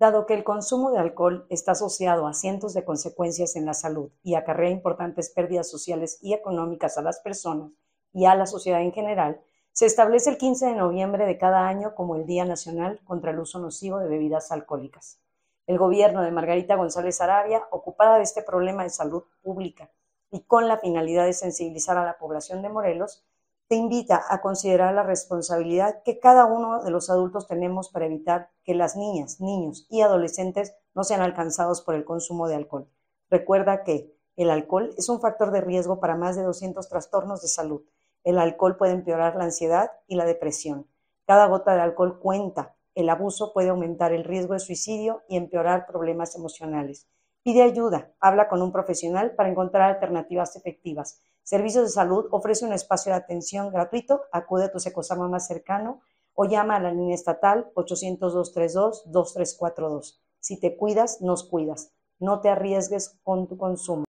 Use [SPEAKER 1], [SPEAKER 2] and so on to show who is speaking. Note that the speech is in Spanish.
[SPEAKER 1] Dado que el consumo de alcohol está asociado a cientos de consecuencias en la salud y acarrea importantes pérdidas sociales y económicas a las personas y a la sociedad en general, se establece el 15 de noviembre de cada año como el Día Nacional contra el Uso Nocivo de Bebidas Alcohólicas. El gobierno de Margarita González Arabia, ocupada de este problema de salud pública y con la finalidad de sensibilizar a la población de Morelos, te invita a considerar la responsabilidad que cada uno de los adultos tenemos para evitar que las niñas, niños y adolescentes no sean alcanzados por el consumo de alcohol. Recuerda que el alcohol es un factor de riesgo para más de 200 trastornos de salud. El alcohol puede empeorar la ansiedad y la depresión. Cada gota de alcohol cuenta. El abuso puede aumentar el riesgo de suicidio y empeorar problemas emocionales. Pide ayuda, habla con un profesional para encontrar alternativas efectivas. Servicios de Salud ofrece un espacio de atención gratuito. Acude a tu secosama más cercano o llama a la línea estatal 800-232-2342. Si te cuidas, nos cuidas. No te arriesgues con tu consumo.